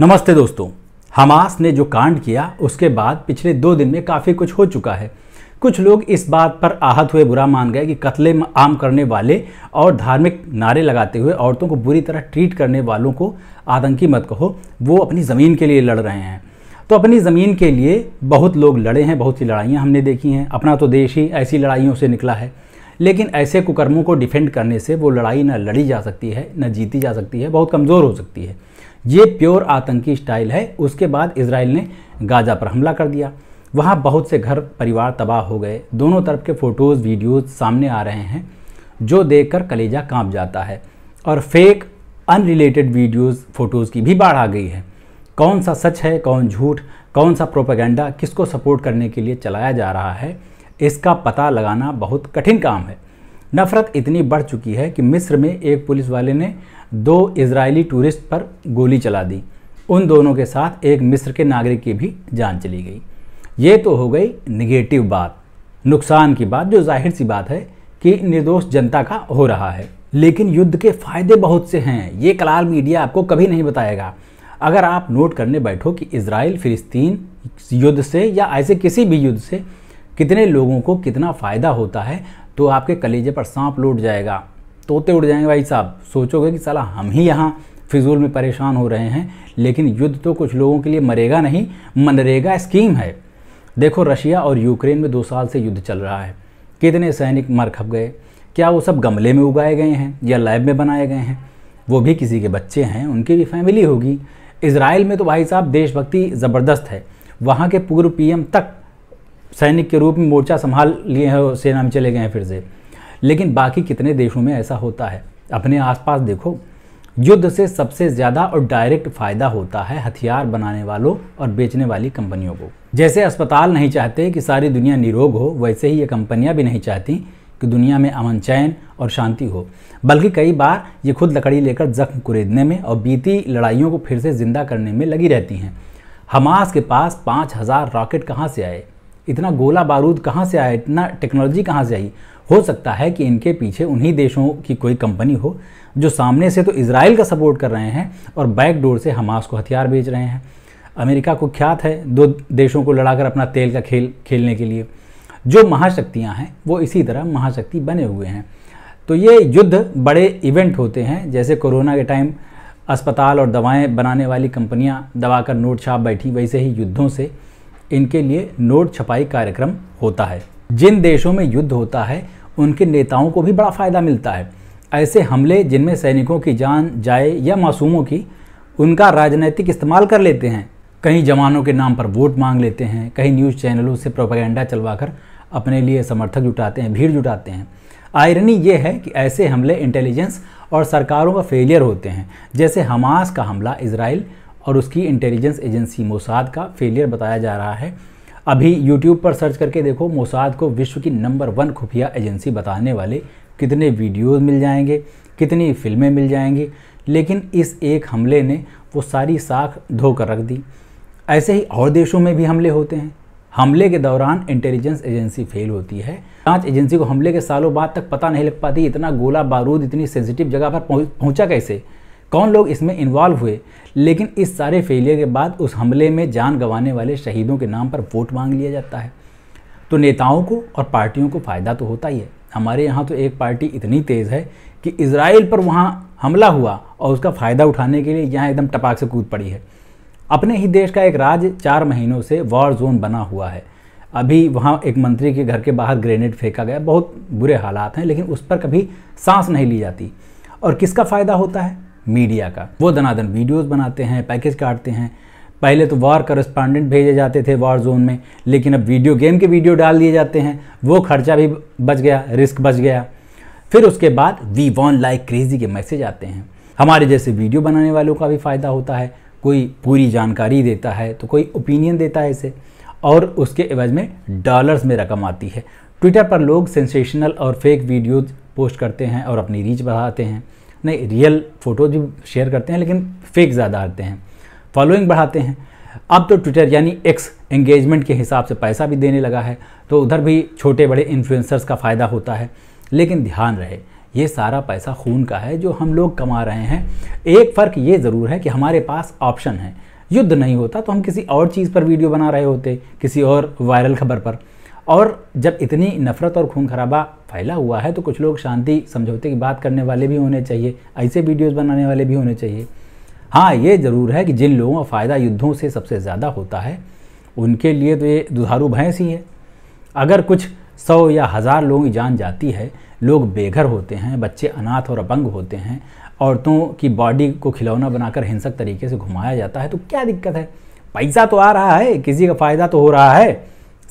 नमस्ते दोस्तों हमास ने जो कांड किया उसके बाद पिछले दो दिन में काफ़ी कुछ हो चुका है कुछ लोग इस बात पर आहत हुए बुरा मान गए कि कत्ले आम करने वाले और धार्मिक नारे लगाते हुए औरतों को बुरी तरह ट्रीट करने वालों को आतंकी मत कहो वो अपनी ज़मीन के लिए लड़ रहे हैं तो अपनी ज़मीन के लिए बहुत लोग लड़े हैं बहुत सी लड़ाइयाँ हमने देखी हैं अपना तो देश ही ऐसी लड़ाइयों से निकला है लेकिन ऐसे कुकर्मों को डिफेंड करने से वो लड़ाई न लड़ी जा सकती है न जीती जा सकती है बहुत कमज़ोर हो सकती है ये प्योर आतंकी स्टाइल है उसके बाद इसराइल ने गाजा पर हमला कर दिया वहाँ बहुत से घर परिवार तबाह हो गए दोनों तरफ के फ़ोटोज़ वीडियोज़ सामने आ रहे हैं जो देखकर कलेजा कांप जाता है और फेक अनरिलेटेड वीडियोस फ़ोटोज़ की भी बाढ़ आ गई है कौन सा सच है कौन झूठ कौन सा प्रोपागेंडा किसको सपोर्ट करने के लिए चलाया जा रहा है इसका पता लगाना बहुत कठिन काम है नफरत इतनी बढ़ चुकी है कि मिस्र में एक पुलिस वाले ने दो इजरायली टूरिस्ट पर गोली चला दी उन दोनों के साथ एक मिस्र के नागरिक की भी जान चली गई ये तो हो गई निगेटिव बात नुकसान की बात जो जाहिर सी बात है कि निर्दोष जनता का हो रहा है लेकिन युद्ध के फायदे बहुत से हैं ये कलाल मीडिया आपको कभी नहीं बताएगा अगर आप नोट करने बैठो कि इसराइल फिलिस्तीन युद्ध से या ऐसे किसी भी युद्ध से कितने लोगों को कितना फ़ायदा होता है तो आपके कलेजे पर सांप लूट जाएगा तोते उड़ जाएंगे भाई साहब सोचोगे कि साला हम ही यहाँ फिजूल में परेशान हो रहे हैं लेकिन युद्ध तो कुछ लोगों के लिए मरेगा नहीं मनरेगा स्कीम है देखो रशिया और यूक्रेन में दो साल से युद्ध चल रहा है कितने सैनिक मर खप गए क्या वो सब गमले में उगाए गए हैं या लैब में बनाए गए हैं वो भी किसी के बच्चे हैं उनकी भी फैमिली होगी इसराइल में तो भाई साहब देशभक्ति ज़बरदस्त है वहाँ के पूर्व पीएम तक सैनिक के रूप में मोर्चा संभाल लिए हैं और सेना में चले गए हैं फिर से लेकिन बाकी कितने देशों में ऐसा होता है अपने आसपास देखो युद्ध से सबसे ज़्यादा और डायरेक्ट फ़ायदा होता है हथियार बनाने वालों और बेचने वाली कंपनियों को जैसे अस्पताल नहीं चाहते कि सारी दुनिया निरोग हो वैसे ही ये कंपनियां भी नहीं चाहती कि दुनिया में अमन चैन और शांति हो बल्कि कई बार ये खुद लकड़ी लेकर जख्म कुरेदने में और बीती लड़ाइयों को फिर से ज़िंदा करने में लगी रहती हैं हमास के पास पाँच हज़ार रॉकेट कहाँ से आए इतना गोला बारूद कहाँ से आया इतना टेक्नोलॉजी कहाँ से आई हो सकता है कि इनके पीछे उन्हीं देशों की कोई कंपनी हो जो सामने से तो इसराइल का सपोर्ट कर रहे हैं और बैकडोर से हमास को हथियार बेच रहे हैं अमेरिका को ख्यात है दो देशों को लड़ाकर अपना तेल का खेल खेलने के लिए जो महाशक्तियाँ हैं वो इसी तरह महाशक्ति बने हुए हैं तो ये युद्ध बड़े इवेंट होते हैं जैसे कोरोना के टाइम अस्पताल और दवाएं बनाने वाली कंपनियां दवा कर नोट छाप बैठी वैसे ही युद्धों से इनके लिए नोट छपाई कार्यक्रम होता है जिन देशों में युद्ध होता है उनके नेताओं को भी बड़ा फ़ायदा मिलता है ऐसे हमले जिनमें सैनिकों की जान जाए या मासूमों की उनका राजनीतिक इस्तेमाल कर लेते हैं कहीं जवानों के नाम पर वोट मांग लेते हैं कहीं न्यूज़ चैनलों से प्रोपागेंडा चलवाकर अपने लिए समर्थक जुटाते हैं भीड़ जुटाते हैं आयरनी ये है कि ऐसे हमले इंटेलिजेंस और सरकारों का फेलियर होते हैं जैसे हमास का हमला इसराइल और उसकी इंटेलिजेंस एजेंसी मोसाद का फेलियर बताया जा रहा है अभी यूट्यूब पर सर्च करके देखो मोसाद को विश्व की नंबर वन खुफिया एजेंसी बताने वाले कितने वीडियोस मिल जाएंगे कितनी फिल्में मिल जाएंगी लेकिन इस एक हमले ने वो सारी साख धोकर रख दी ऐसे ही और देशों में भी हमले होते हैं हमले के दौरान इंटेलिजेंस एजेंसी फेल होती है जांच एजेंसी को हमले के सालों बाद तक पता नहीं लग पाती इतना गोला बारूद इतनी सेंसिटिव जगह पर पहुंचा कैसे कौन लोग इसमें इन्वॉल्व हुए लेकिन इस सारे फेलियर के बाद उस हमले में जान गंवाने वाले शहीदों के नाम पर वोट मांग लिया जाता है तो नेताओं को और पार्टियों को फ़ायदा तो होता ही है हमारे यहाँ तो एक पार्टी इतनी तेज़ है कि इसराइल पर वहाँ हमला हुआ और उसका फ़ायदा उठाने के लिए यहाँ एकदम टपाक से कूद पड़ी है अपने ही देश का एक राज्य चार महीनों से वॉर जोन बना हुआ है अभी वहाँ एक मंत्री के घर के बाहर ग्रेनेड फेंका गया बहुत बुरे हालात हैं लेकिन उस पर कभी सांस नहीं ली जाती और किसका फ़ायदा होता है मीडिया का वो दनादन वीडियोस बनाते हैं पैकेज काटते हैं पहले तो वार करस्पांडेंट भेजे जाते थे वार जोन में लेकिन अब वीडियो गेम के वीडियो डाल दिए जाते हैं वो खर्चा भी बच गया रिस्क बच गया फिर उसके बाद वी वॉन लाइक क्रेजी के मैसेज आते हैं हमारे जैसे वीडियो बनाने वालों का भी फ़ायदा होता है कोई पूरी जानकारी देता है तो कोई ओपिनियन देता है इसे और उसके एवज में डॉलर्स में रकम आती है ट्विटर पर लोग सेंसेशनल और फेक वीडियोज पोस्ट करते हैं और अपनी रीच बढ़ाते हैं नहीं रियल फोटो भी शेयर करते हैं लेकिन फेक ज़्यादा आते हैं फॉलोइंग बढ़ाते हैं अब तो ट्विटर यानी एक्स एंगेजमेंट के हिसाब से पैसा भी देने लगा है तो उधर भी छोटे बड़े इन्फ्लुएंसर्स का फ़ायदा होता है लेकिन ध्यान रहे ये सारा पैसा खून का है जो हम लोग कमा रहे हैं एक फ़र्क ये ज़रूर है कि हमारे पास ऑप्शन है युद्ध नहीं होता तो हम किसी और चीज़ पर वीडियो बना रहे होते किसी और वायरल खबर पर और जब इतनी नफ़रत और खून खराबा फैला हुआ है तो कुछ लोग शांति समझौते की बात करने वाले भी होने चाहिए ऐसे वीडियोस बनाने वाले भी होने चाहिए हाँ ये ज़रूर है कि जिन लोगों का फ़ायदा युद्धों से सबसे ज़्यादा होता है उनके लिए तो ये दुधारू भैंस ही है अगर कुछ सौ या हज़ार लोगों की जान जाती है लोग बेघर होते हैं बच्चे अनाथ और अपंग होते हैं औरतों की बॉडी को खिलौना बनाकर हिंसक तरीके से घुमाया जाता है तो क्या दिक्कत है पैसा तो आ रहा है किसी का फ़ायदा तो हो रहा है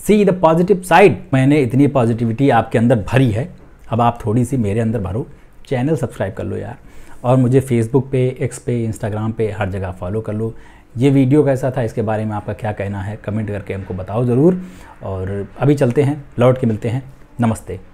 सी द पॉजिटिव साइड मैंने इतनी पॉजिटिविटी आपके अंदर भरी है अब आप थोड़ी सी मेरे अंदर भरो चैनल सब्सक्राइब कर लो यार और मुझे फेसबुक पे एक्स पे इंस्टाग्राम पे हर जगह फॉलो कर लो ये वीडियो कैसा था इसके बारे में आपका क्या कहना है कमेंट करके हमको बताओ ज़रूर और अभी चलते हैं लौट के मिलते हैं नमस्ते